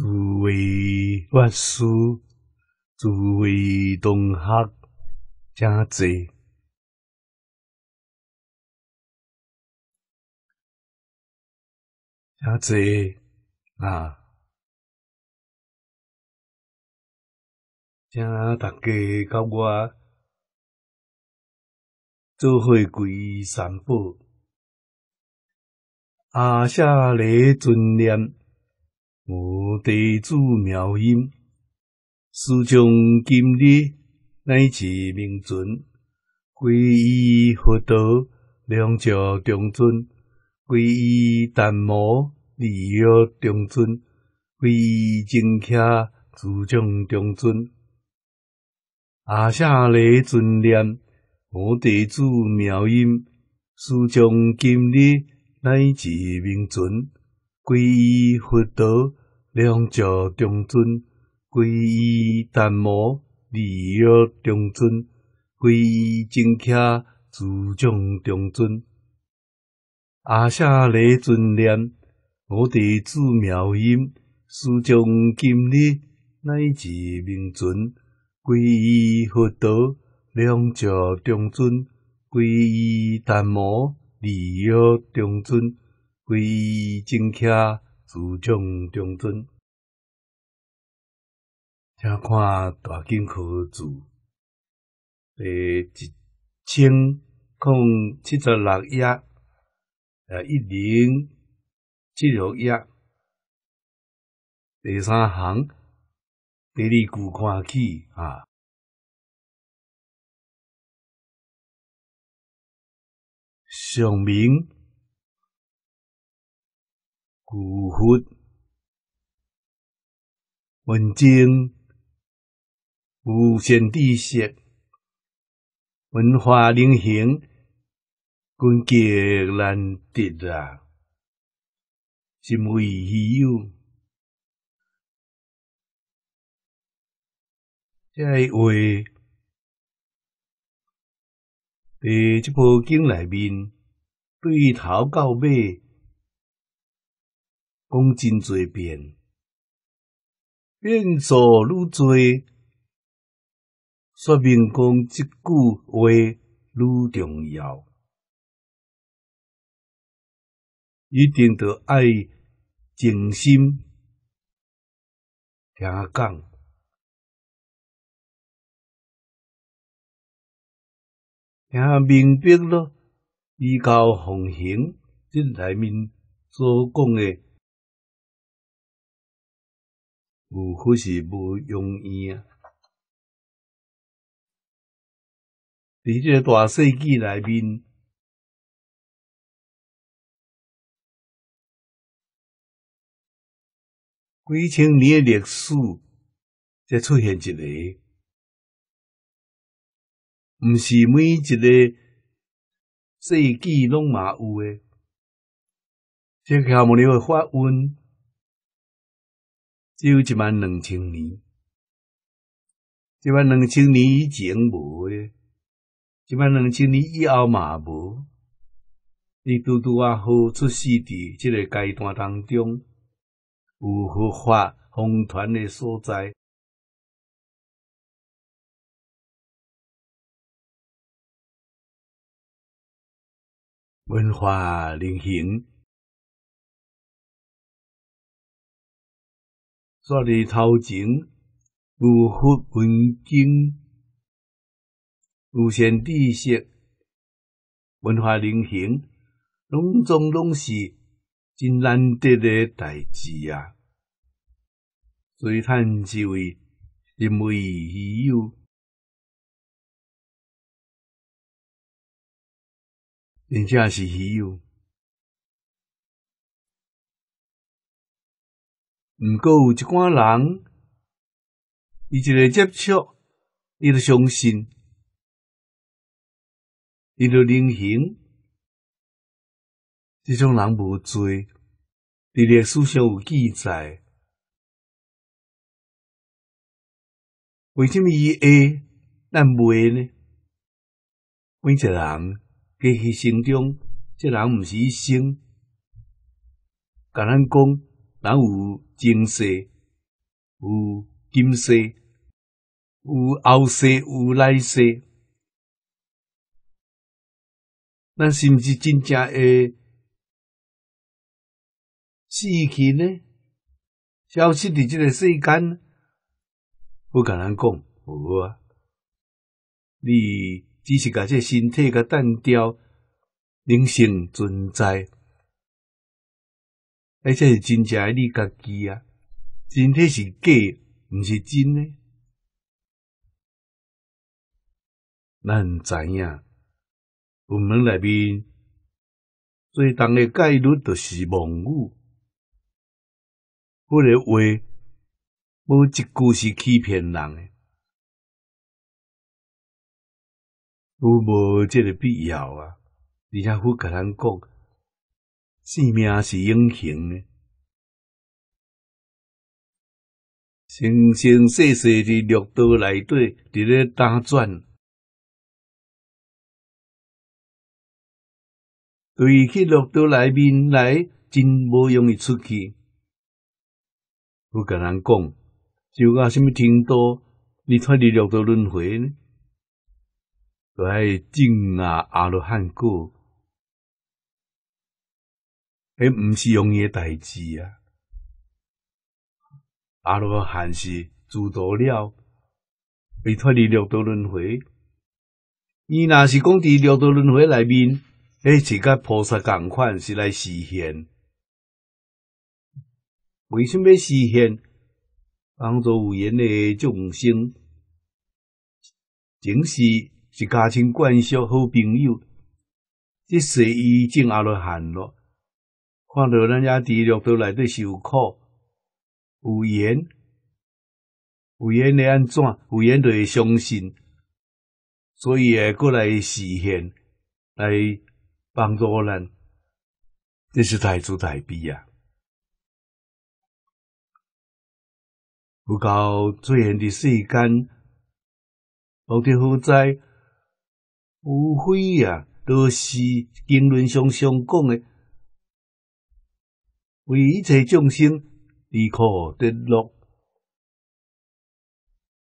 诸位法师，诸位同学，真侪，真侪啊！请大家甲我做回归三宝，阿舍利尊念。无地主妙音，师从今日乃至明尊，皈依佛陀，两者中尊；皈依淡摩，利腰中尊；皈依净伽，诸将中尊。阿舍雷尊念，无地主妙音，师从今日乃至明尊，皈依佛陀。两教中尊，皈依檀摩；二药中尊，皈依真恰；诸众中尊，阿舍礼尊念。我弟子妙音，师将今日乃至明尊，皈依佛陀；两教中尊，皈依檀摩；二药中尊，皈依真恰。自重中尊，请看大金科组第一千零七十六页，呃，一零七六页第三行第二句看起啊，上明古佛文经无限地色，文化灵行，均极难得啊！心为稀有。这为在这部经里面，对头告白。讲真侪遍，变数愈侪，说明讲即句话愈重要。一定着爱静心听讲，听明白咯，依靠奉行即里面所讲诶有可是无容易啊！伫即个大世纪内面，几千年历史才出现一个，毋是每一个世纪拢嘛有诶。即下无诶发问。只有一万两千年，一万两千年以前无诶，一万两千年以后嘛无。你拄拄啊，好出世伫即个阶段当中，有合法红团诶所在，文化流行。在你头前，有福文景，有先知识，文化领先，拢总拢是真难得的代志啊！所以叹这位因为稀有，真正是稀有。毋过有一寡人，伊一个接触，伊就相信，伊就灵性。即种人无罪，伫历史上有记载。为什么伊会，咱袂呢？每一个人计去生中，这人毋是一生。甲咱讲。有前色，有今色，有后世，有来世，咱是不是真正会死去呢？消失的这个世间，我甲咱讲，无啊，你只是甲这身体甲蛋雕，灵性存在。而且是真正的你家己啊！真正是假，毋是真诶。咱知影，文文内面最重的概率著是忘语，不诶话无一句是欺骗人的，有无这个必要啊？而且还甲咱讲。生命是永恒的，生生世世伫六道内底伫咧打转，对去六道内面来真无容易出去。我甲人讲，就讲啥物天道，你脱离六道轮回呢？爱静啊，阿罗汉果。诶，唔是容易诶代志啊！阿罗汉是做到了，未脱离六道轮回。伊若是讲伫六道轮回内面，迄是甲菩萨共款是来实现。为甚物实现？帮助有缘诶众生，正是是家亲眷系好朋友，即世伊进阿罗汉咯。看到咱家地里都来对受苦，有缘，有缘会安怎，有缘就会相信，所以会过来实现，来帮助咱，这是大慈大悲啊！有到出现的世间，无天福灾，无非啊，都是经论上上讲的。为一切众生离苦得乐，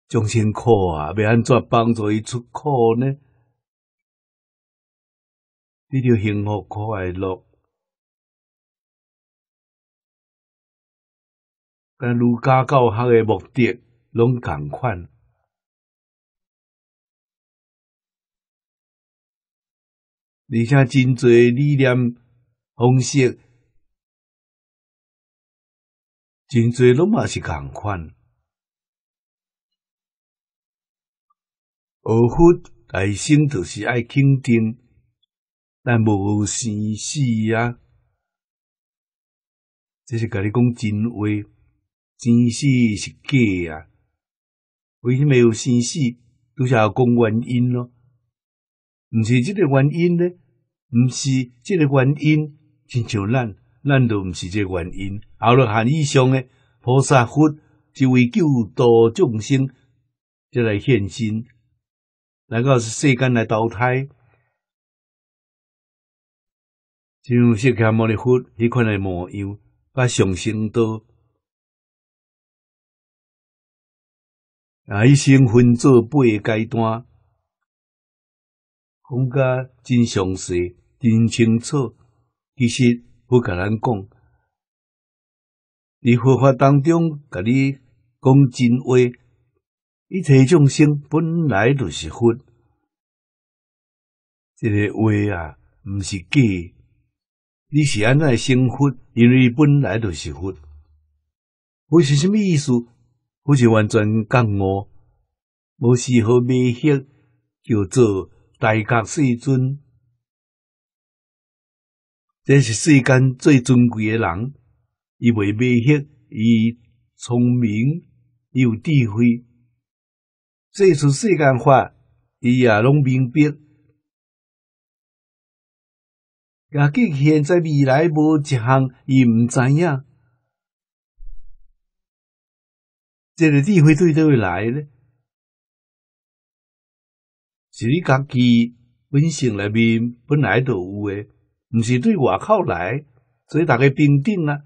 众生苦啊，要安怎帮助伊出苦呢？你著幸福快乐，但儒家教学诶目的拢共款，而且真侪理念方式。真侪拢嘛是共款，学佛内心就是爱肯定，但无生死啊！这是甲你讲真话，生死是假啊！为什么有生死？都是要讲原因咯。毋是即个原因呢？毋是即个原因，真像咱。咱都毋是这原因，后来汉义上诶，菩萨佛是为救度众生，才来现身，来到世间来投胎。像释迦牟尼佛，迄款诶模样，甲上升到啊，一生分做八个阶段，讲甲真详细、真清楚。其实。不甲咱讲，你佛法当中，甲你讲真话，一切众生本来就是佛，这个话啊，毋是假，你是安怎生佛，因为本来就是佛。佛是什么意思？佛是完全讲悟，无时候袂晓叫做大觉世尊。这是世间最尊贵的人，伊袂卖气，伊聪明，伊有智慧，即是世间法，伊也拢明白。家计现在未来无一项，伊毋知影。这个智慧对倒位来呢？是你家己本性内面本来就有诶。毋是对外口来，所以逐个平等啊。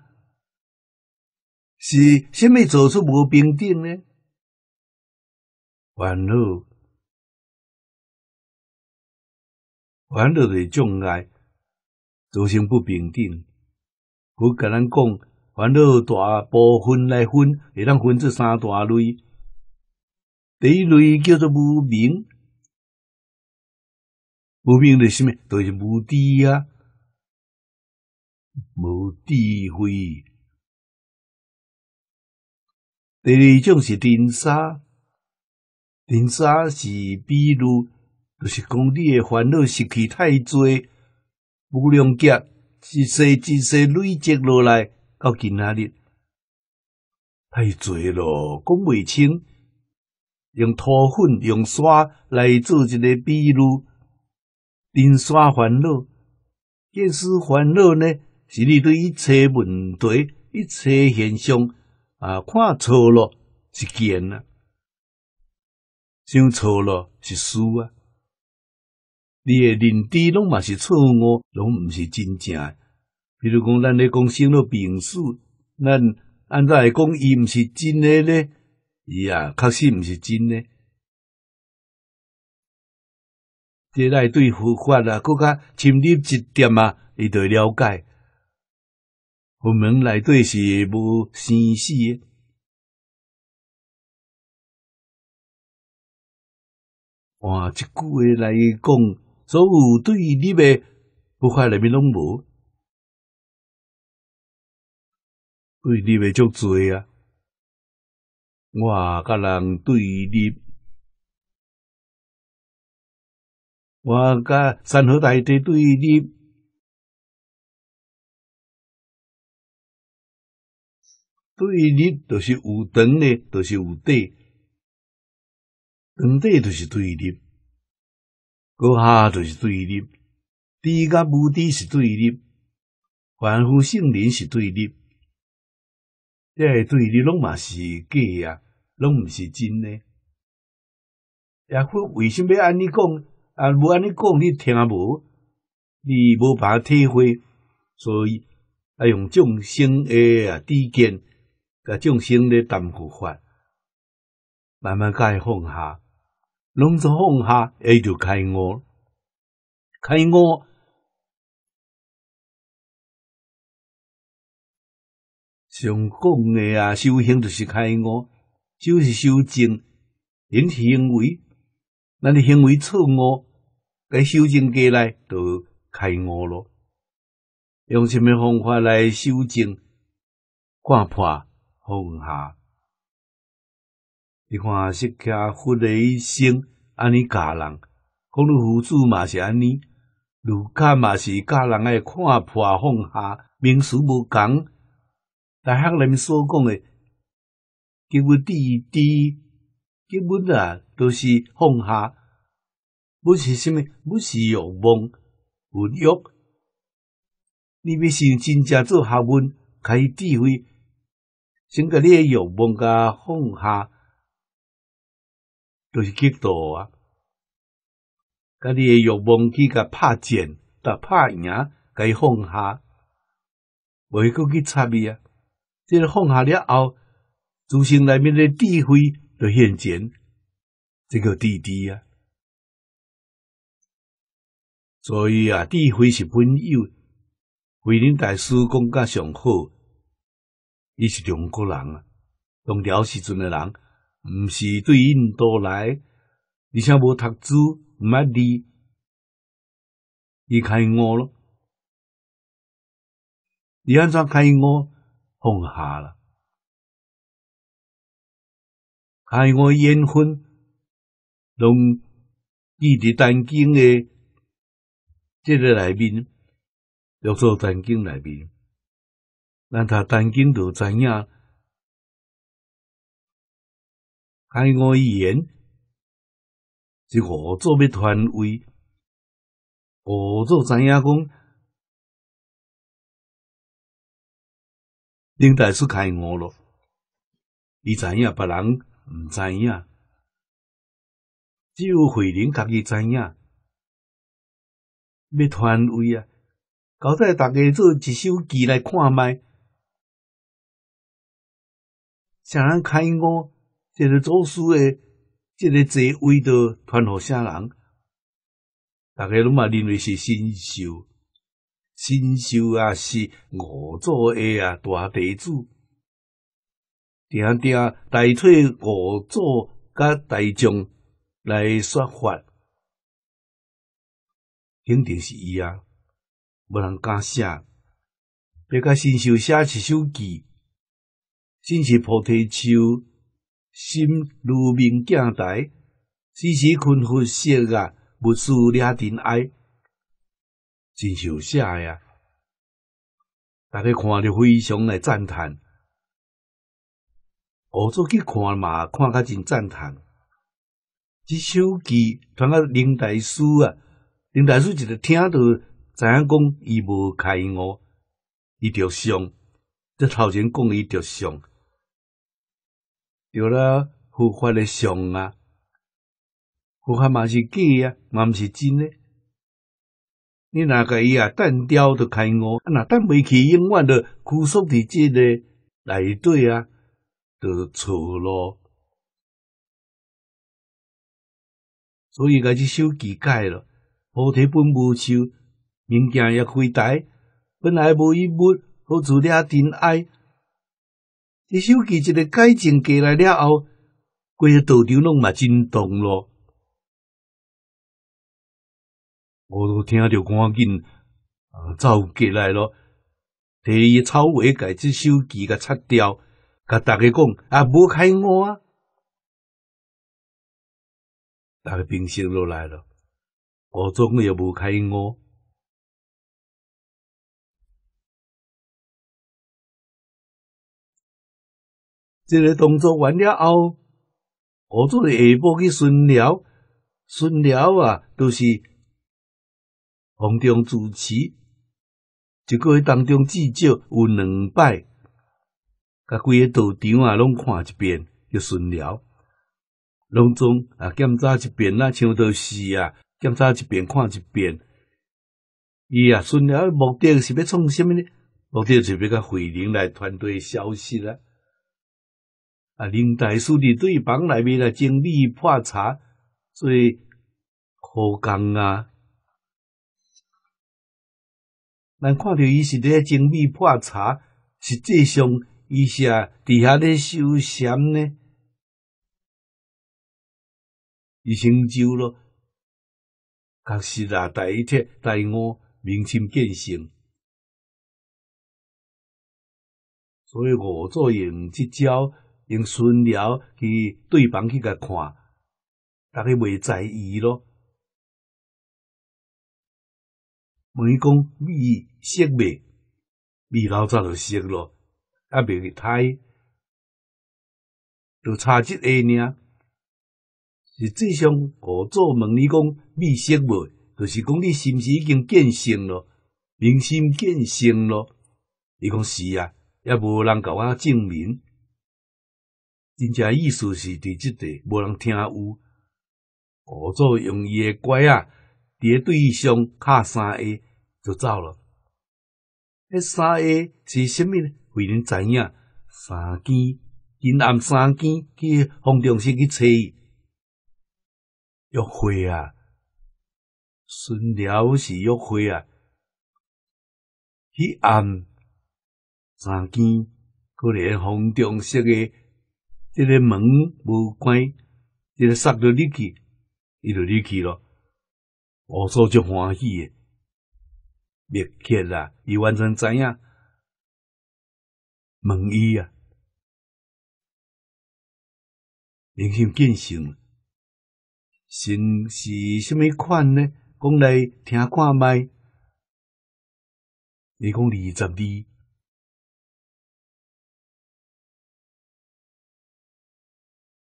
是虾米做出无平等呢？烦恼，烦恼的障碍造成不平等。我甲咱讲，烦恼大部分来分，会当分做三大类。第一类叫做无明，无明的虾米就是无知啊。无智慧。第二种是尘沙，尘沙是比如就是讲你的烦恼失去太多，无量劫一世一世累积落来到今下日太多了，讲未清。用土粉用沙来做一个比如，尘沙烦恼，见思烦恼呢？是你对一切问题、一切现象啊，看错了是见啊，想错了是输啊。你的认知拢嘛是错误，拢毋是真正。比如讲，咱咧讲生老病死，咱按怎来讲，伊毋是真诶咧，伊啊确实毋是真诶。即来对佛法啊，更较深入一点啊，著会了解。我们来对是无生死的。我一句来讲，所有对你的不快那面拢无，对你的足多啊！我个人对你们，我个生活大地对你对立著是有长的，著是有短；长短就是对立，高下就是对立，低甲无低是对立，凡夫圣人是对立，这对立拢嘛是假呀，拢毋是真诶。也苦，为什么安尼讲？啊，无安尼讲，你听无？你无把体会，所以啊，用众生诶啊低见。甲众生咧担负法，慢慢甲伊放下，拢是放下，伊就开悟。开悟，上讲诶啊，修行就是开悟，就是修正人行为，咱你行为错误，伊修正过来就开悟咯。用什么方法来修正、看破。放下，你看，适客呼的一声，安尼家人，红绿互助嘛是安尼，儒家嘛是家人爱看破放下，名书无共。大学里面所讲的，根本第一、本啊都是放下，不是什么，不是欲望、文欲。你要是真正做学问，开智慧。整个你欲望甲放下，都是解度啊！甲你欲望去甲拍战，甲拍赢，甲伊放下，袂去去插伊啊！即个放下了后，自性内面诶智慧就现前，这个滴滴啊！所以啊，智慧是朋友，为人大师讲甲上好。伊是中国人啊，唐朝时阵诶人，毋是对印度来，而且无读书，毋爱字，伊开我咯，伊安怎开我放下啦？开我烟熏，拢记伫丹经诶，即个内面玉做丹经内面。咱他单镜头知影，海外语言是何做要传围，何做知影讲，另台出开我咯。伊知影，别人毋知影，只有慧玲家己知影，要传围啊！搞在大家做一首词来看卖。上人开悟，一个祖师诶，一个坐位的传伙啥人，大家拢嘛认为是新秀，新秀啊是五祖诶啊大弟子，定定代替五祖甲大众来说法，肯定是伊啊，不能敢写。别甲新秀写一首机。真是菩提树，心如明镜台，时时困佛色啊，不思惹尘埃，真秀写呀！大家看了非常的赞叹，我做去看嘛，看甲真赞叹。只首机传甲林大师啊，林大师一个听到，知影讲伊无开悟，伊着上，只头前讲伊着上。有了佛法的相啊，佛法嘛是假啊，嘛毋是真诶。你若甲伊啊，单雕就开我，若单袂去，永远的拘束伫即个内底啊，就错咯。所以甲即收气改咯，菩提本无树，明镜也非台，本来无一物，何处惹尘埃？这手机一个改进过来了后，个道场拢嘛震动咯，我都听着赶紧啊，走过来咯，一草鞋改这手机给擦掉，甲大家讲啊，无开我啊，大家平息落来了，我总也无开我。这个动作完了后，我做下步去巡寮，巡寮啊，都是当中主持，一个月当中至少有两摆，甲规个道场啊拢看一遍就巡寮，拢总啊检查一遍啊，像都是啊检查一遍看一遍，伊啊巡寮目的是要创啥物呢？目的就是要甲惠灵来团队消息啊。啊，林大师伫对房内面来整理破茶，做苦工啊。咱看到伊是伫咧整理破茶，实际上伊是啊，伫遐咧修禅呢。伊成就咯，确实啊，大一、大二、明心见性，所以我做用这招。用顺聊去对方去甲看，逐个未在意咯。问伊讲：味色未？味老早就色咯，啊！去太著差即下尔。实际上，佛祖问你讲：味色未？就是讲你是毋是已经见性咯？明心见性咯？伊讲是啊，也无人甲我证明。真正意思是伫即地无人听有，故祖用伊诶乖啊，诶对上敲三下就走了。迄三下是啥物呢？为恁知影，三更，阴暗三更去风中色去吹，约会啊，孙了是约会啊，去暗三更，可能风中色诶。这个门无关，这个杀到里去，伊就里去咯。我做就欢喜诶，密结啊，伊完全知影门伊啊，明显见性，性是虾米款呢？讲来听看卖，你讲二十二。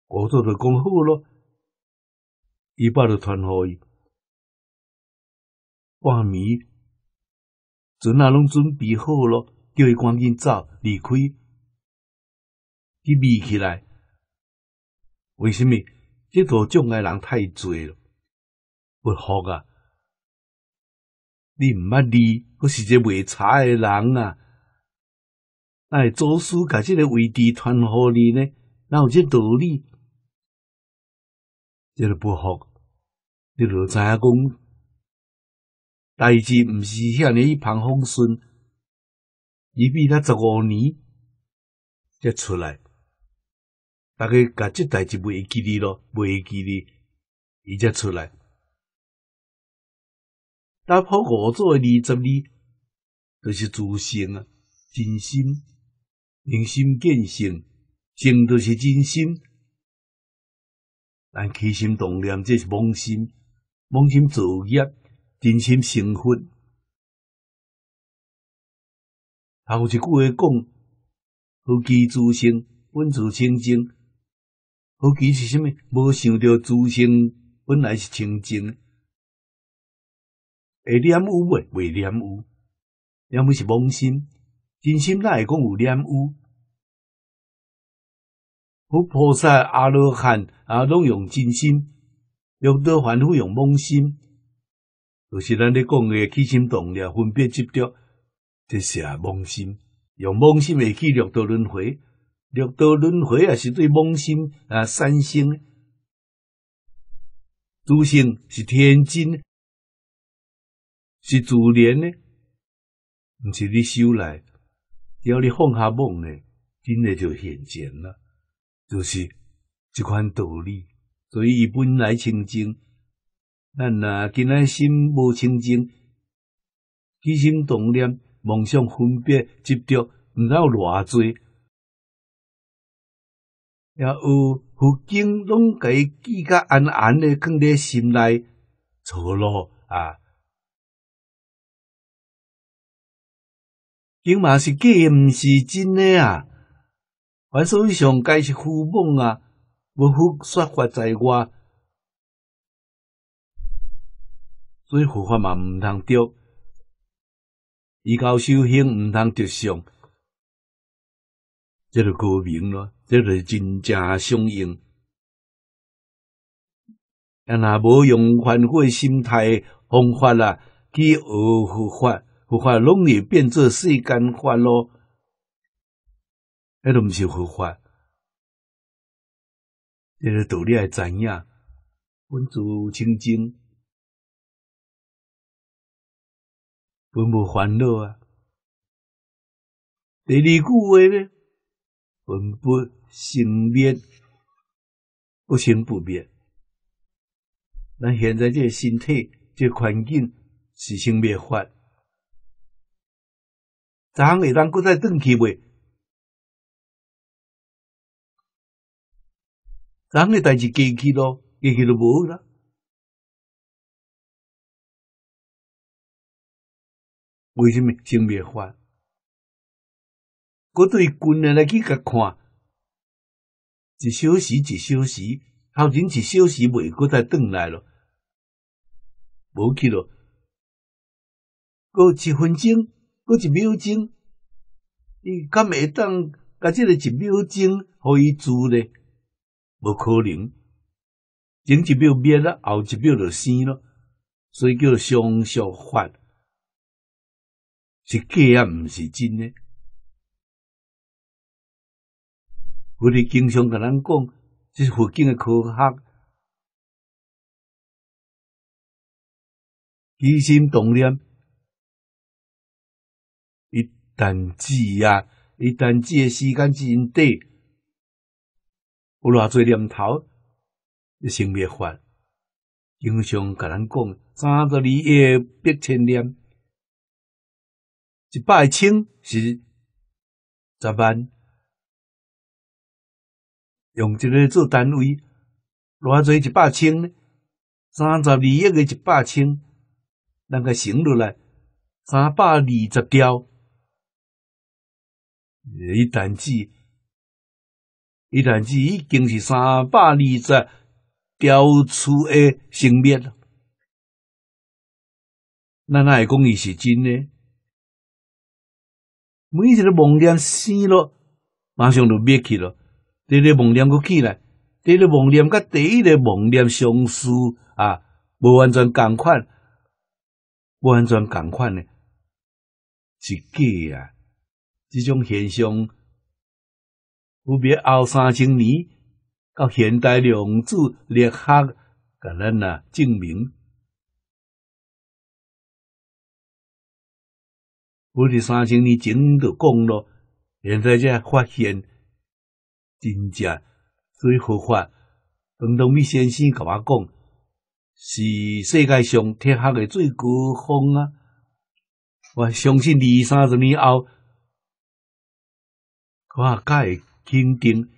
我做的讲好咯，伊爸著传互伊。半暝船啊拢准备好咯，叫伊赶紧走离开。伊躲起来，为虾米？这度种样人太侪了，不好啊！你毋捌字，可是个未差诶人啊！那做师甲即个位置传互你呢？哪有这道理？即个不好，你著知影讲，代志毋是向你一旁放顺，伊比他十五年才出来，大家甲即代志袂记哩咯，袂记哩，伊才出来。打破五祖诶，二十年，著是自性啊，真心，明心见性，性著是真心。但起心动念，这是妄心；妄心造业，真心成佛。还有一句话讲：“何其自生，本自清净。”何其是甚物？无想到自生本来是清净。会念污未？未念污。念污是妄心，真心会讲有念污。佛菩萨、阿罗汉。啊，拢用真心，欲道凡夫用妄心，就是咱咧讲诶起心动念，分别执着，这是啊妄心。用妄心诶去六道轮回，六道轮回也是对妄心啊产生。诸性是天真，是自然呢，毋是你修来，只要你放下梦呢，真诶就现前了，就是。即款道理，所以本来清净，咱若今仔心无清净，起心动念，梦想分别执着，毋知有偌侪，也有福经拢伊记甲安安诶，放伫心内，错咯啊！经嘛是假，毋是真诶啊！凡所以上该是虚妄啊！无福说法在哇，所以佛法嘛毋通丢，伊到修行毋通丢相，这就高明咯，这就真正相应。啊那无用反悔心态方法啦，去学佛法，佛法拢会变做世间法咯，迄都毋是佛法。这个道理也知影，本自清净，本无烦恼啊。第二句话呢，本不生灭，不生不灭。咱现在这个身体，这环境是生灭法，怎会当搁再转起未？人诶代志过去咯，过去就无啦。为什么真不发？果对军人来去甲看，一小时一小时，好人一小时未，搁再转来咯，无去咯。果一分钟，果一秒钟，伊敢会当甲即个一秒钟互伊做咧？无可能，前一秒灭了，后一秒就生了，所以叫相消法，是假啊，毋是真诶？佛哋经常甲咱讲，这是佛经诶科学，起心动念，一旦指啊，一旦指诶时间真短。有偌侪念头，一生未发。经常甲咱讲，三十二亿八千念，一百千是十万，用一个做单位，偌侪一百千呢？三十二亿个一百千，咱甲省落来三百二十条，你单子。伊但子已经是三百二十屌出的消灭了，咱哪会讲伊是真呢？每一个梦念生了，马上就灭去了。第二个梦念搁起来，第二个梦念甲第一个梦念相似啊，无完全共款，无完全共款呢？是假啊！这种现象。特别后三千年到现代，量子力学甲咱啊证明，不是三千年前就讲咯，现在才发现，真正最合法。汤东弼先生甲我讲，是世界上铁核的最高峰啊！我相信二三十年后，我也会。肯定，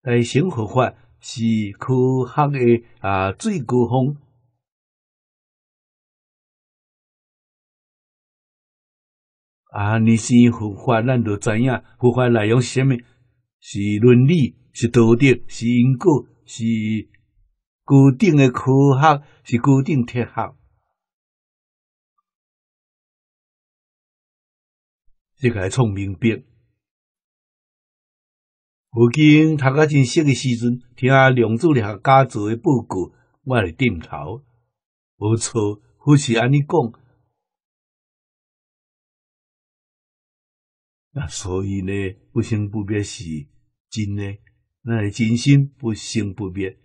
大乘佛法是科学的啊最高峰。啊，你信佛法，咱就知影佛法内容是虾米？是伦理，是道德，是因果，是固定的科学，是固定铁壳。这个聪明逼。我今读到真熟的时阵，听阿梁助业家族的报告，我来点头，无错，就是安尼讲。那所以呢，不生不灭是真嘞，那是真心不生不灭，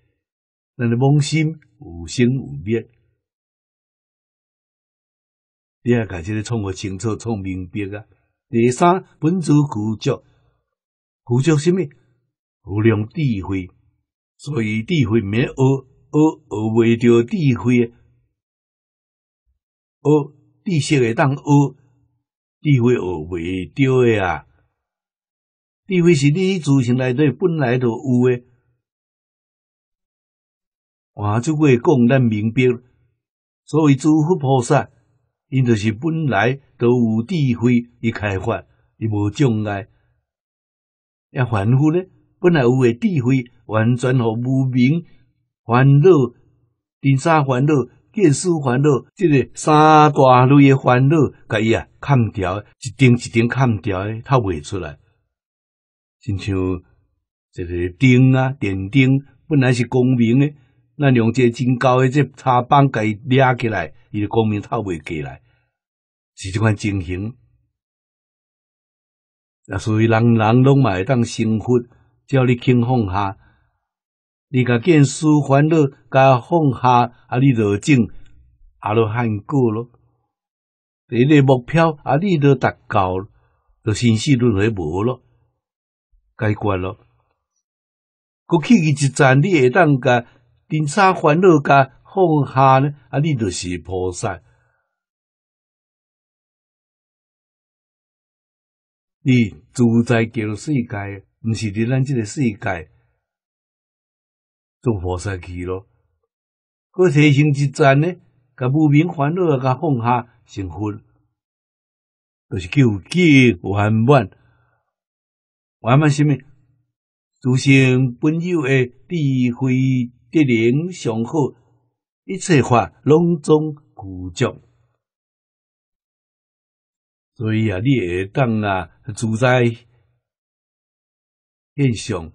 那是梦心有生有灭。你要把这个从清楚，从明白啊。第三，本主古辅助什么？辅量智慧，所以智慧免学，学学袂着智慧学知识会当学，智慧学袂着的啊！智慧是你自身内底本来就有诶。我即话讲咱明白，所谓诸佛菩萨，因著是本来都有智慧，伊开发伊无障碍。要凡夫咧，本来有诶智慧，完全互无明烦恼、尘三烦恼、见思烦恼，即个三大类诶烦恼，甲伊啊砍掉，一丁一丁砍掉诶，他袂出来。亲像即个灯啊，电灯本来是光明诶，那用一个真高诶即插板甲拉起来，伊光明透袂过来，是即款情形。那所以人人拢会当幸福，只要你肯放下，你甲见思烦恼，甲放下啊，你就证阿罗汉果咯。你的目标啊，你都达到，就生死轮回无咯，解决咯。过去一站，你会当甲定啥烦恼，甲放下呢？啊，你就是菩萨。你宰在叫世界，毋是伫咱即个世界做菩萨去了。佮提升一丈呢，甲无明烦恼甲放下成佛，就是救济圆满。圆满虾米？自身本有诶智慧德能上好，一切法拢总具足。所以啊，你会当啊，自在现象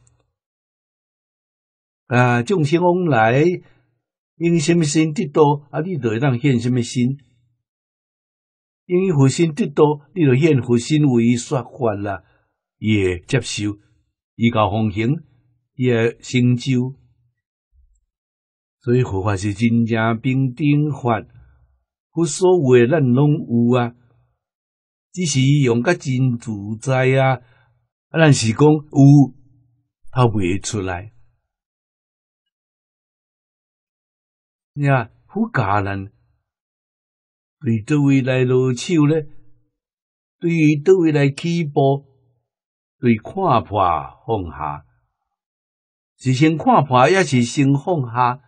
啊。众生来用什么心得道啊？你就会当现什么心？为佛心得道，你就现佛心为说法啦，也接受，依教奉行，也成就。所以佛法是真正平等法，佛所谓咱拢有啊。只是伊用甲真自在啊！啊，咱是讲有，他袂出来。你啊，好艰难。对周位来落手咧，对于周位来起步，对看破放下。是先看破，也是先放下。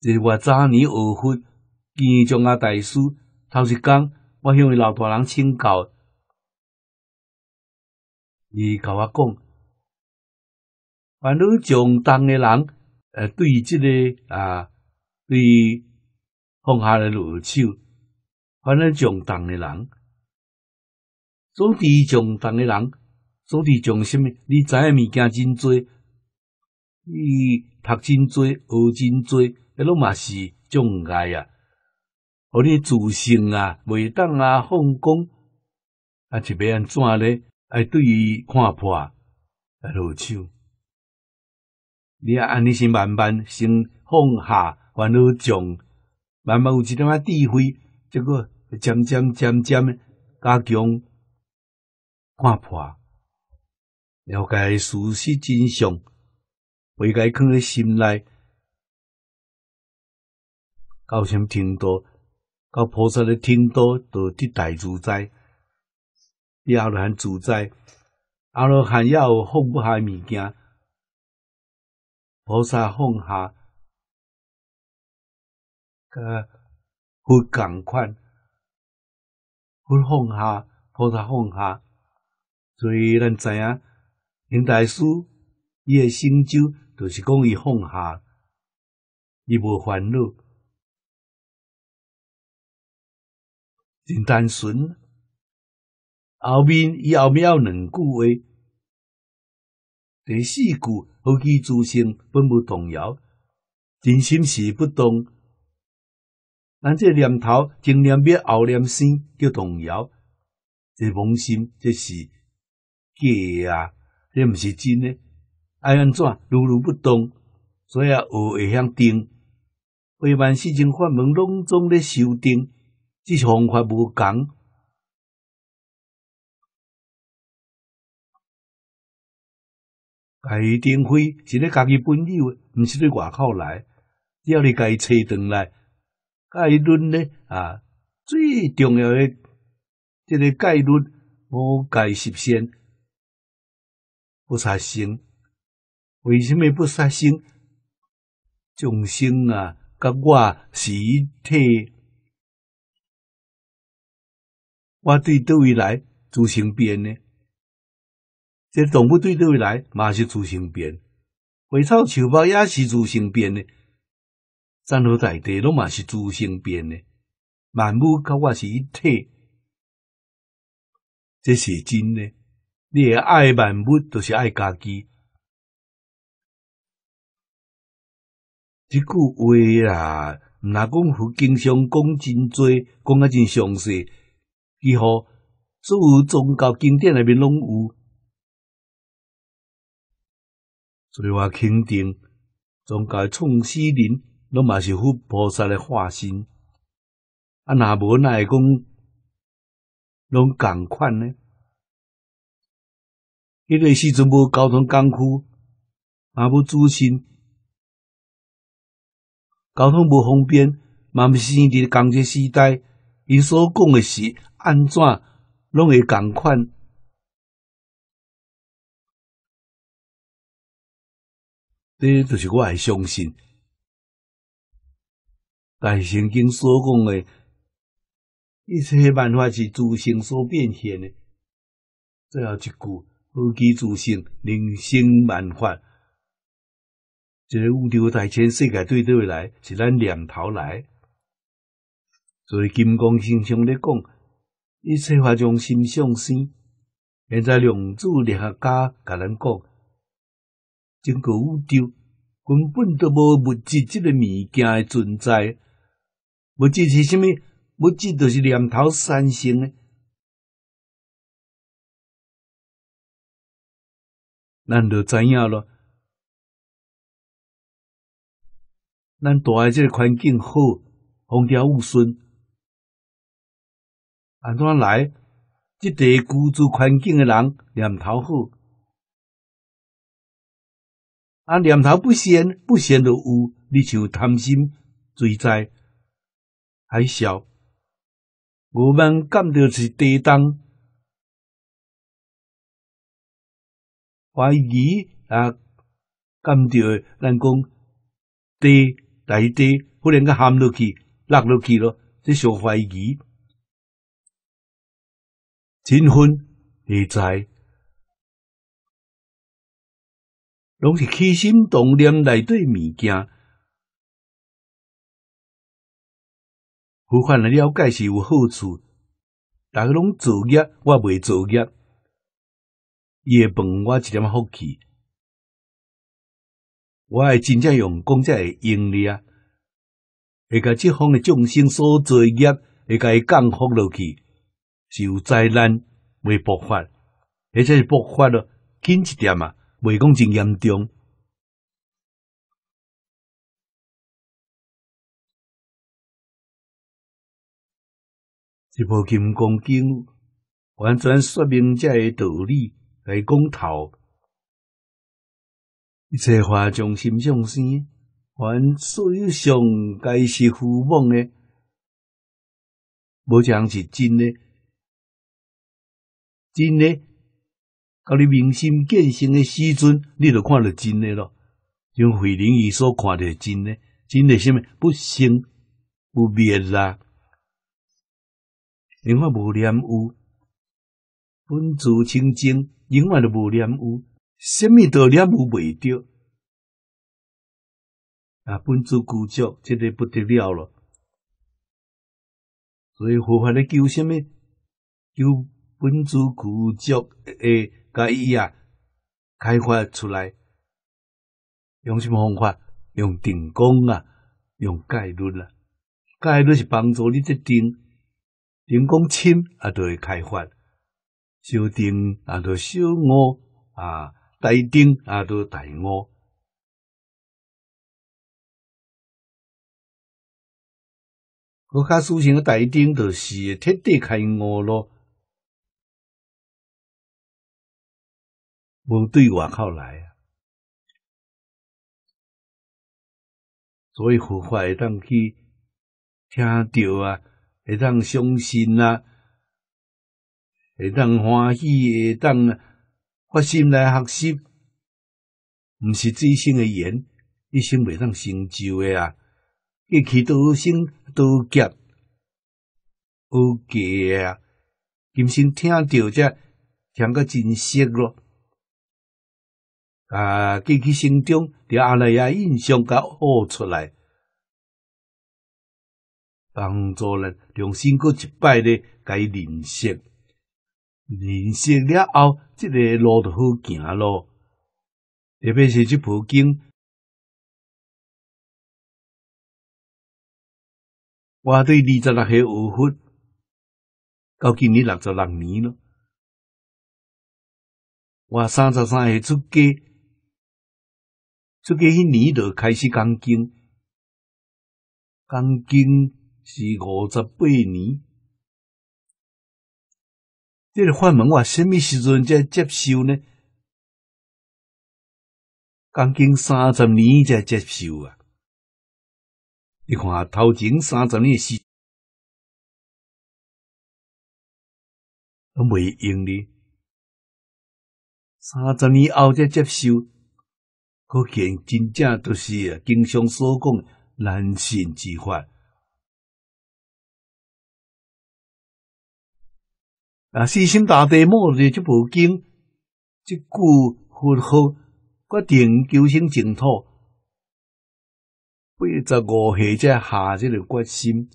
这是我早年学佛，见张阿大师头一讲。我向老大人请教，伊教我讲，凡汝上当的人，呃，对于即个啊，对放下的落手，凡汝上当的人，做啲上当的人，做啲上么？你前下物件真多，你读真多，学真多，迄落嘛是障碍啊。互你自信啊，袂当啊放光，啊就袂安怎咧？爱对于看破啊落手，你啊安尼先慢慢先放下烦恼障，慢慢有一点仔智慧，结果渐渐渐渐加强看破，了解事实真相，袂该藏咧心内，到什么程度？到菩萨的听多，就得大自在，亚罗汉自在。阿罗汉也有放不下物件，菩萨放下，个会放宽，会放下，菩萨放下。所以咱知影，林大师伊个成就，就是讲伊放下，伊无烦恼。真单纯。后面伊后面两句话，第四句“好其之信，本无动摇”，真心是不动。咱这念头，尽念别后念生，叫动摇。这妄心，这是假啊，这毋是真的。爱安怎，如如不动，所以啊，学会向定。未万事情法门，拢总咧修定。即方法无够家己点开是咧家己本有，唔是咧外口来，只要你家己找顿来，概己论咧啊，最重要个即个戒律，无家实现不杀生。为什么不杀生？众生啊，甲我是一体。我对对位来自行变呢？这动物对对位来嘛是自行变，花草树木也是自行变呢。山河大地拢嘛是自行变呢，万物甲我是一体，这是真的。你爱万物，就是爱家己。即句话啊，毋拉讲，经常讲真多，讲啊真详细。几乎所有宗教经典内面拢有，所以我肯定宗教创始人拢嘛是佛菩萨的化身。啊，那无会讲，拢共款呢。迄个时阵无交通工具，嘛无资讯，交通无方便，嘛咪生在工业时代。伊所讲诶是。安怎拢会同款？这就是我还相信。但曾经所讲的，一切万法是自性所变现的。最后一句，何其自性，人生万法。一个宇宙大千世界对对来，是咱念头来。所以金刚心上咧讲。一切法从心生现在量子力学家甲咱讲，整个宇宙根本都无物质即个物件诶存在。物质是啥物？物质就是念头产生诶。咱就知影咯。咱住诶即个环境好，风调雨顺。安怎来？即地居住环境诶人念头好，啊念头不善不善就有，你像贪心、罪灾、海啸，我们感到是地动、怀疑啊，感到人讲地大地忽然间陷落去、落落去咯，这属怀疑。结婚、理财，拢是起心动念来对物件。互相来了解是有好处。逐个拢作业，我袂作业，伊的饭我一点福气，我会真正用功才会用力啊，会甲即方的众生所作业会甲伊降服落去。就灾难袂爆发，或者是爆发了紧一点啊，未讲真严重。一部金刚经完全说明这个道理来讲头，一切法从心上生，凡所有相皆是虚妄的，无常是真呢。真诶，到汝明心见性诶时阵，汝就看着真诶咯。像慧玲伊所看着真诶，真诶，什么不生不灭啦？永远无念有，本自清净，永远都无念有，什么都念有未着。啊，本自孤寂，即个不得了咯。所以佛法咧救虾米救分子固着，诶，甲伊啊，开发出来，用什么方法？用电功啊，用概率啊。概率是帮助你制定，电功深啊，就会开发；小电工啊，都小我啊，大电工啊，都大我。我较抒情个大电工都是特地开我咯。无对外靠来啊！所以佛法会当去听到啊，会当相信啊，会当欢喜，会当发心来学习。毋是嘴性嘅言，一生袂当成就的，啊！一气多生多结，有结啊！今生听到即，像个真实咯。啊，记起心中对阿赖阿印象，甲悟出来，帮助人重新过一摆嘞，该认识认识了后，这个路就好行咯。特别是这普京，我对二十六岁悟佛，到今年六十六年了，我三十三岁出家。出个迄年就开始钢筋，钢筋是五十八年。这个法门话，什么时阵才接收呢？钢筋三十年才接收啊！你看头前三十年是都未用哩，三十年后才接收。可见真正都是啊，经常所讲人性之法啊，四心大地母日这部经，即句佛号，决定求生净土，八十五岁在下这个决心，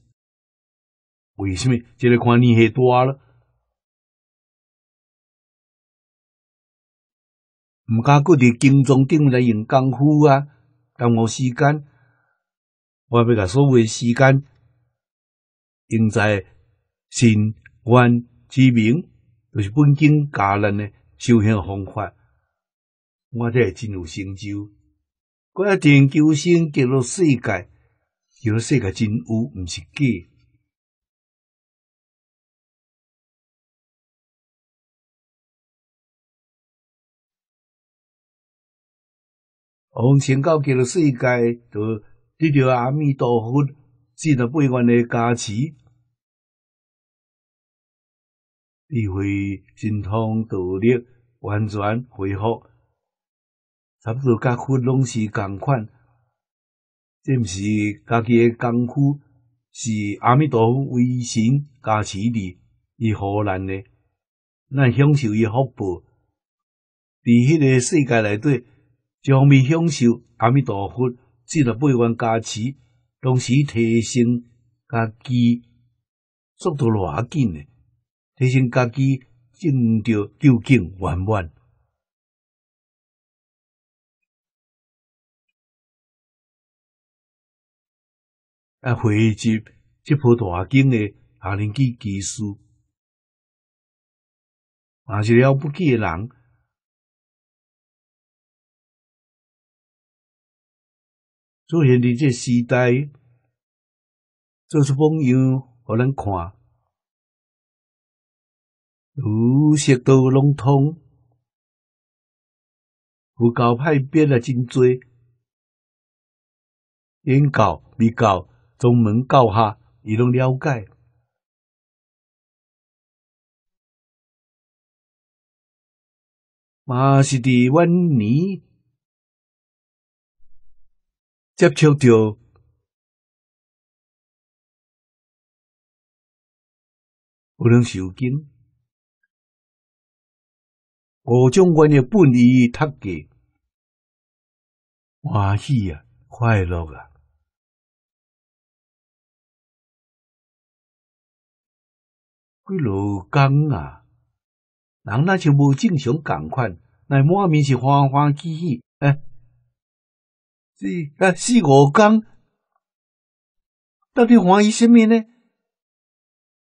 为什么？就个看你耳大了。毋加佮哋金装顶来用功夫啊，耽误时间。我要甲所有诶时间用在心、愿、之明，就是本经教人诶修行方法。我这真有成就，我怪地求生给了世界，给了世界真有，毋是假。往生到其他世界，就得到阿弥陀佛四十八愿的加持，智慧、神通、道力完全恢复，差不多甲佛拢是共款。这毋是家己的功夫，是阿弥陀佛威神加持的，伊何难呢？咱享受伊福报，伫迄个世界内底。将未享受阿弥陀佛即六百愿加持，同时提升家己速度偌紧诶，提升家己证着究竟圆满。啊，汇集这部大经的阿能几技术，也是了不起的人。出现伫这时代，做出朋友，互咱看，如释道拢通，佛教派别得真多，英教、美教，中文教下，伊拢了解。嘛是伫阮年接触着，有人受惊，五种各样本意愉快欢喜啊，快乐啊。归老讲啊，人呢就无正常感官，乃满面是欢欢喜喜，哎。是啊，是我讲，到底欢喜什么呢？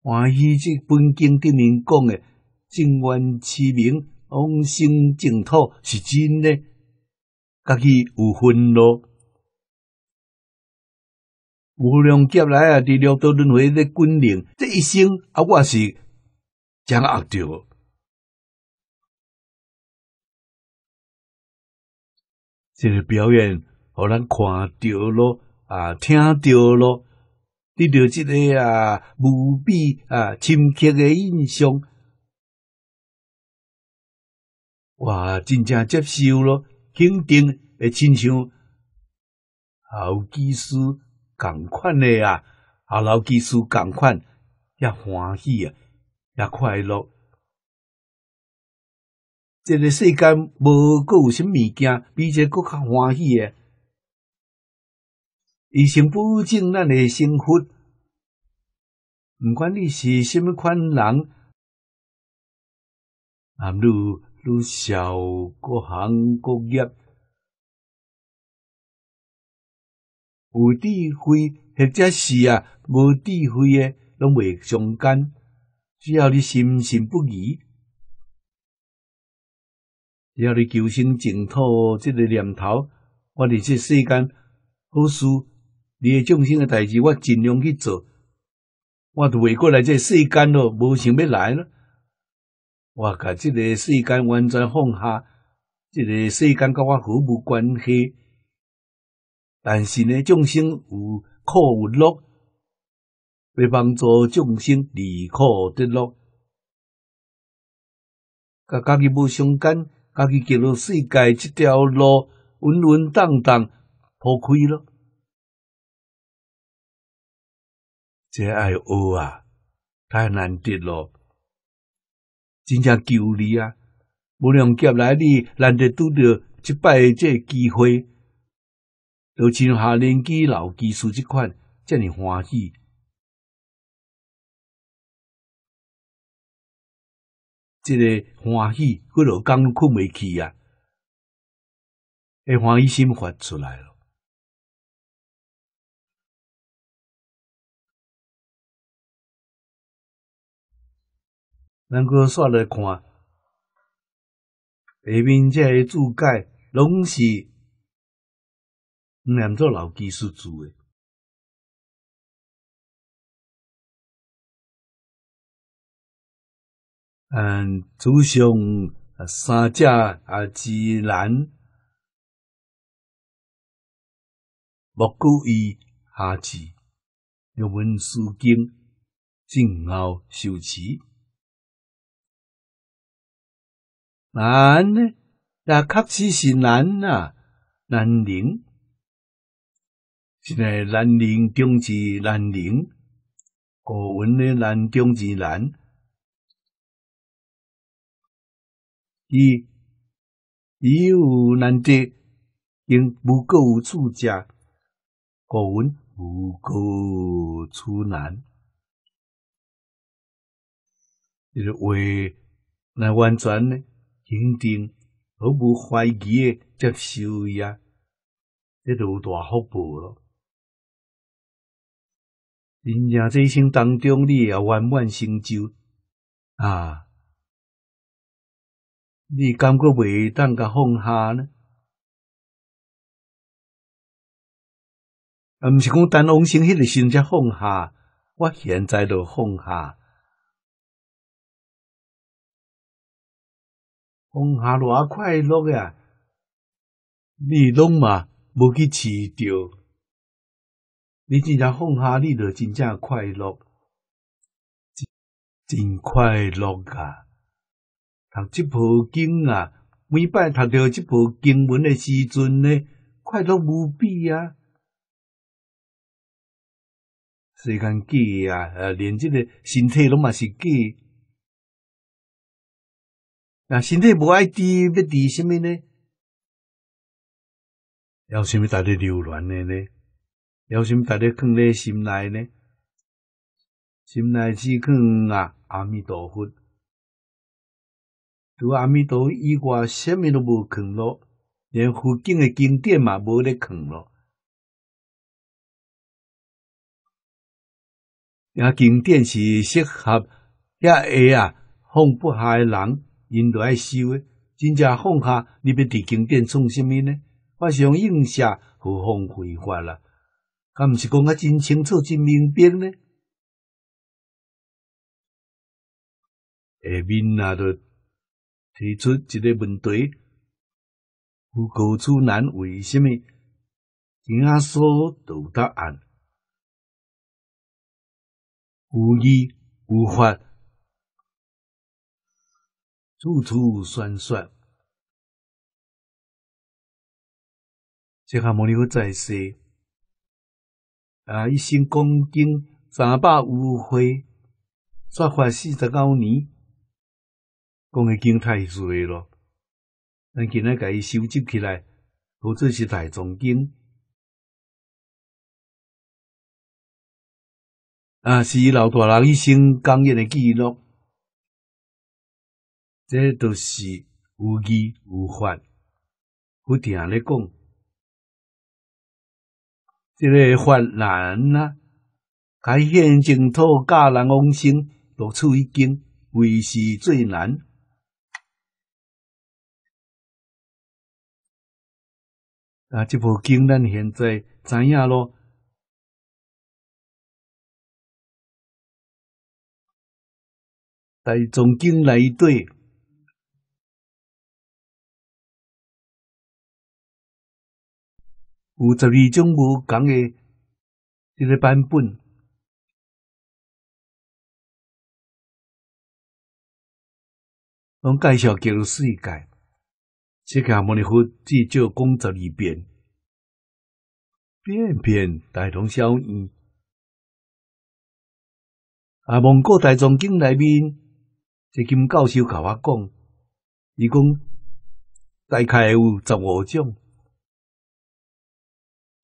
欢喜这《本经》里面讲的“正愿、慈名、往生净土”是真的，家己有分咯。无量劫来啊，伫六道轮回的鬼灵，这一生啊，我是讲恶掉，就个表演。互咱看着咯，啊，听着咯，得到即个啊无比啊深刻诶印象。哇，真正接受咯，肯定会亲像老技师共款诶啊，啊，老技师共款，也欢喜啊，也快乐。这个世间无够有啥物件，比这够较欢喜诶。伊想不证咱诶生活毋管你是什么款人，含如如小各行各业，有智慧或者是啊无智慧诶，拢未相干。只要你心信不疑，只要你求生净土，即个念头，我哋这世间好事。你众生个代志，我尽量去做。我都回过来，这世间咯，无想要来咯。我甲这个世间完全放下，这个世间甲我毫无关系。但是呢，众生有苦有乐，要帮助众生离苦得乐。甲家己无相干，家己走入世界即条路，稳稳当当铺开了。这爱学啊，太难得咯！真正求你啊，无良劫来你难得拄着一摆这机会，著像下年纪老技术这款，这么欢喜，这个欢喜，几落工困未去啊，会欢喜心发出来了。咱搁刷来看，下面这个注解拢是念做老技术做诶。按祖上三者啊，自然莫过于下旨，用文书经，静后修持。难呢，那确实是难啊，南陵。现在南宁中之南宁，古文的南中之南，伊伊有难得，因不够有厝食，古文不够厝难，就是话那完全呢。肯定毫无怀疑诶，接受伊啊，这得有大福报咯。人生这一生当中，你也要圆满成就啊，你感觉未当甲放下呢？啊，毋是讲等往生迄个时阵才放下，我现在就放下。放下偌快乐呀！你拢嘛无去试着，你真正放下，你就真正快乐，真快乐啊！读这部经啊，每摆读到这部经文的时阵呢，快乐无比啊！时间过啊，连这个身体拢嘛是过。那身体无爱滴，要滴什么呢？要什么大家流恋的呢？要什么大家藏在心内呢？心内只藏啊阿弥陀佛，除阿弥陀以外，什么都无藏咯，连佛经的经典嘛，无咧藏咯。遐经典是适合遐会啊放不下人。人都爱收诶，真正放下，你要伫经典创什么呢？我想应下何方会话啦，敢毋是讲啊真清楚、真明白呢？下面啊，就提出一个问题：无垢处男为什么？怎样说有答案有义无法。吐吐酸酸，即下摩尼在说：啊，一生供经三百五回，煞法四十九年，讲的经太衰了。咱今日甲伊收集起来，当作是大藏经。啊，是老大人一生讲养的记录。这都是无依无法。佛典里讲，这个法难啊，改现净土教人往生，读出一经，为事最难。啊，这部经，咱现在知影咯？在总经来对。有十二种无讲嘅一个版本，拢介绍给世界，世界摩尼佛至少讲十二遍，遍遍大同小异。啊，蒙古大藏经内面，一金教授甲我讲，伊讲大概有十五种。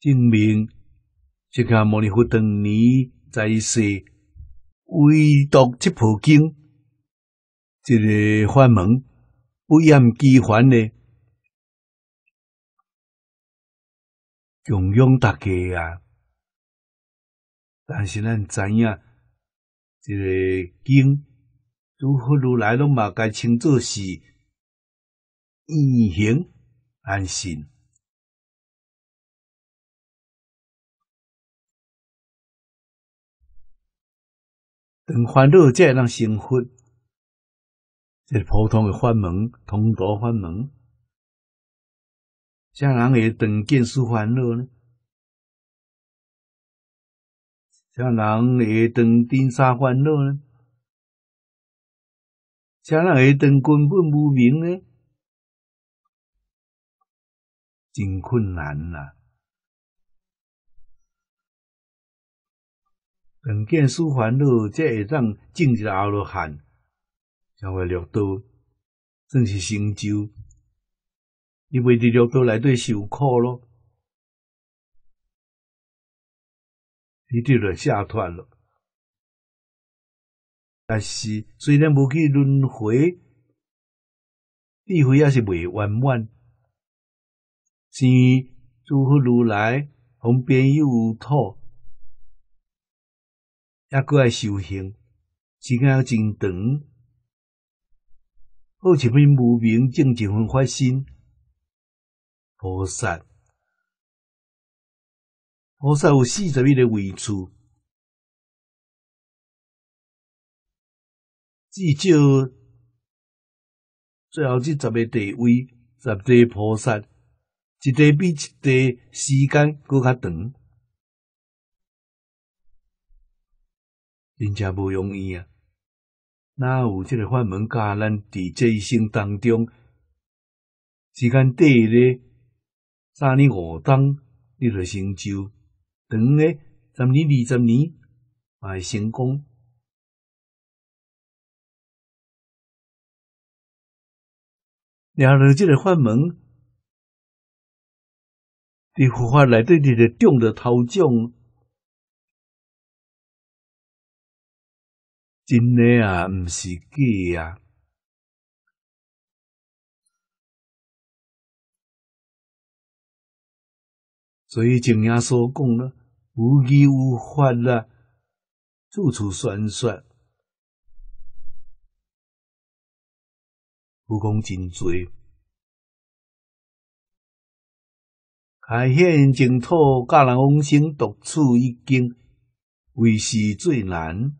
证明这个摩尼佛当年在世，唯独这部经，这个法门不厌其烦的供养大家啊。但是咱知影，这个经，诸佛如来拢嘛该称作是易行安心。等烦恼，这能成佛？这是普通的法门，通途法门。啥人会等见思烦恼呢？啥人会等颠倒烦恼呢？啥人会等根本无名呢？真困难呐！能见思烦恼，才会当种一个阿罗汉，才会入道，算是成就。因为伫入道内底受苦咯，你就落下断咯。但是虽然无去轮回，智回也是未圆满。是于诸佛如来方便有土。抑过爱修行，时间真长。好，一面无名正一份发心，菩萨，菩萨有四十一个位置，至少最后这十个地位，十地菩萨，一个比一个时间搁较长。真正不容易啊！哪有这个法门教咱伫这一生当中，时间短咧，三年五冬你就成就；长咧，十年二十年也成功。了了这个法门，在佛法内底，你得中了头种。真诶啊，毋是假啊！所以净也所讲了，无机无法啦，处处酸酸，有讲真侪。开净土，教人往生独处一为是最难。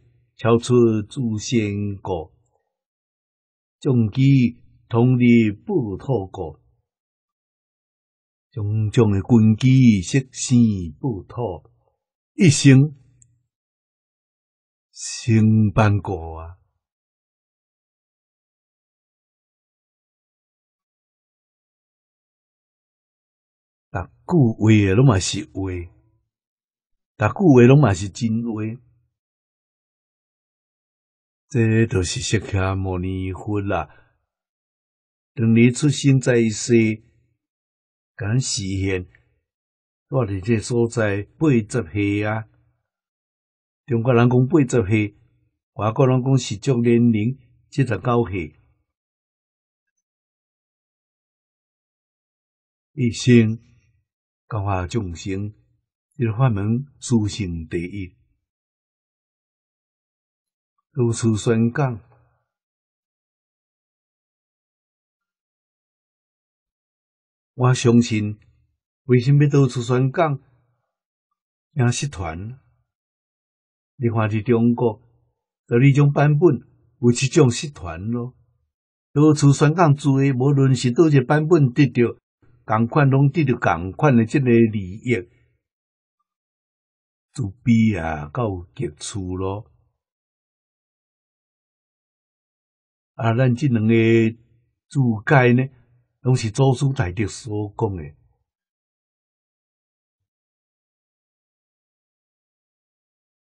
跳出祖先国，众基同立不土国，种种的根基，世世不土，一生升班国啊！逐句话拢嘛是话，逐句话拢嘛是真话。这都是设下模拟分啦。当你出生在一些敢实现我伫这所在，八十岁啊，中国人讲八十岁，外国人讲实际年龄七十九岁。一生教化众生，一法门，殊胜第一。如处宣讲，我相信，为甚物如处宣讲？影失传。你看伫中国，倒二种版本，有一种失传咯？如处宣讲做，无论是倒一个版本，得到共款，拢得到共款的即个利益，自比啊到极处咯。啊，咱即两个注解呢，拢是祖师大德所讲的。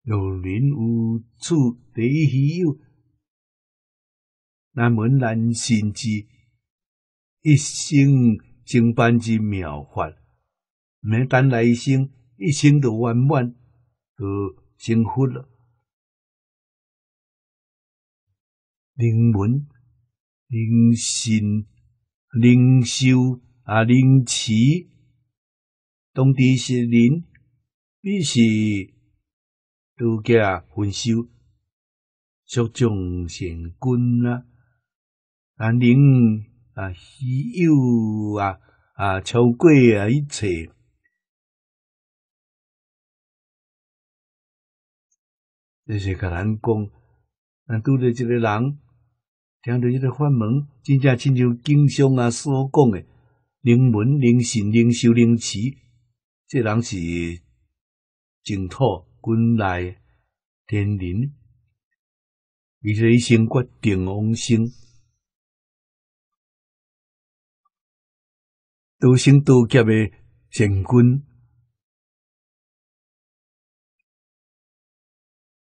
有人有处得稀有，乃闻难信之，一生千般之妙法，每等来生，一生都圆满，都成佛了。灵文、灵性、灵修啊、灵持，当地是人必须多加分修，修众善君啊，啊灵啊稀有啊啊超过啊一切，是甲咱讲。但拄着一个人，听到这个法门，真正亲像经上啊所讲诶，灵门、灵神、灵修、灵持，这人是净土根来天人，而且一生决定往生，多生多劫诶善根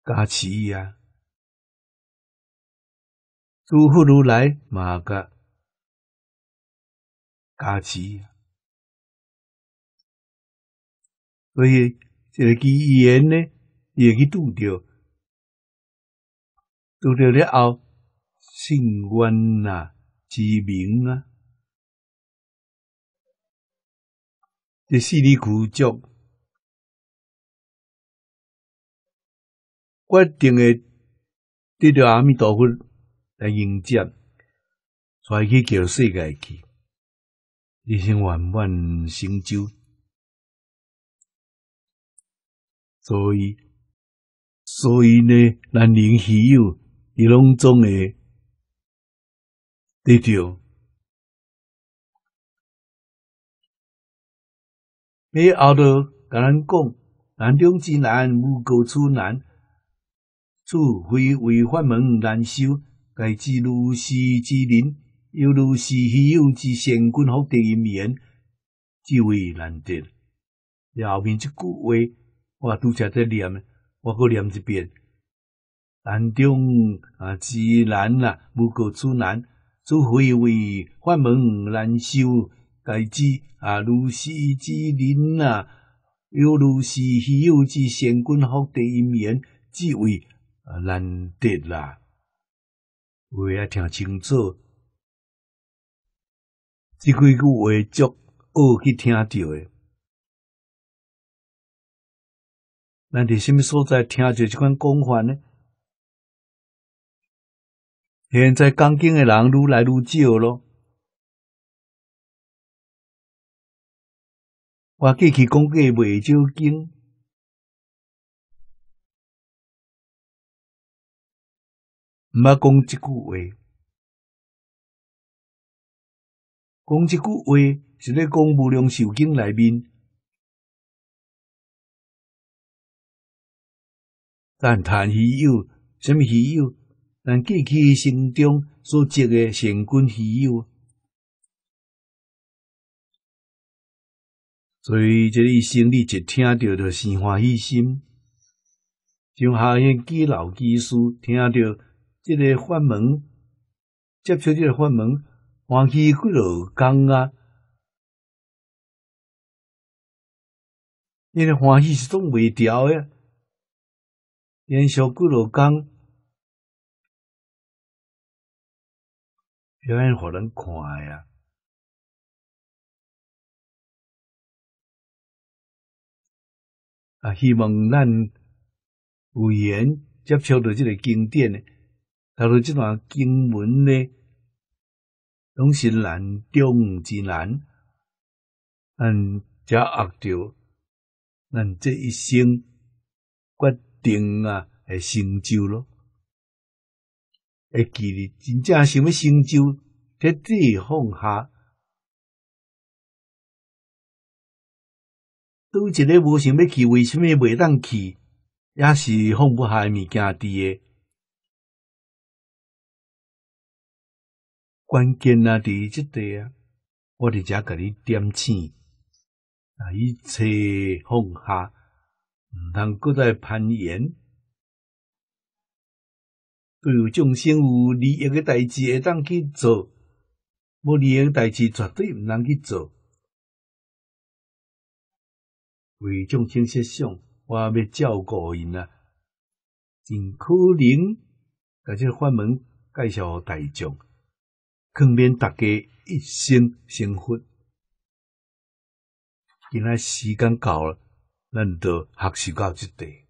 加持伊啊！诸佛如来嘛个加持，所以一个机缘言呢，也去拄着，拄着了后，信愿啊，持名啊，这四力苦作，决定的得到阿弥陀佛。迎接，再去叫世界去，一生圆满成就。所以，所以呢，南人须有一种种的对调。你后头甲咱讲，南中之难，无过处难，处非为法门难修。该知如是之人，犹如是希有之善根福德因缘，即为难得。后面即句话，我拄则在念，我阁念一遍。难中啊，自然啊，无过自难，自回味法门难修，该知啊如是之人啊，犹如是希有之善根福德因缘，极为难得啦。为了听清楚，即几句话足恶去听着诶，咱伫什么所在听着即款讲法呢？现在讲经诶人愈来愈少咯。我过去讲过，未少经。毋捌讲即句话，讲即句话是咧讲无量寿经内面赞叹稀有，什么稀有？但基去心中所积的善根稀有，所以这里心里一听到就生欢喜心，上下嘅基老基师听到。这个法门，接触这个法门，欢喜几落工啊！因为欢喜是总微调诶，连续几落工，表演给人看诶啊！啊，希望咱有缘接触到这个经典。诶。踏入这段经文咧，拢是难，中之难，咱这学着咱这一生决定啊，会成就咯。会记哩，真正想要成就，彻底放下，都一个无想要去，为什么袂当去？也是放不下物件伫滴。关键啊！伫即带啊，我伫遮甲你点醒啊，一切放下，毋通搁再攀岩。对有众生有利益诶代志会当去做，无利益诶代志绝对毋通去做。为众生设想，我要照顾因啊，尽可能，甲即个法门介绍大众。更免大家一生辛苦。今仔时间到了，咱就学习到即第。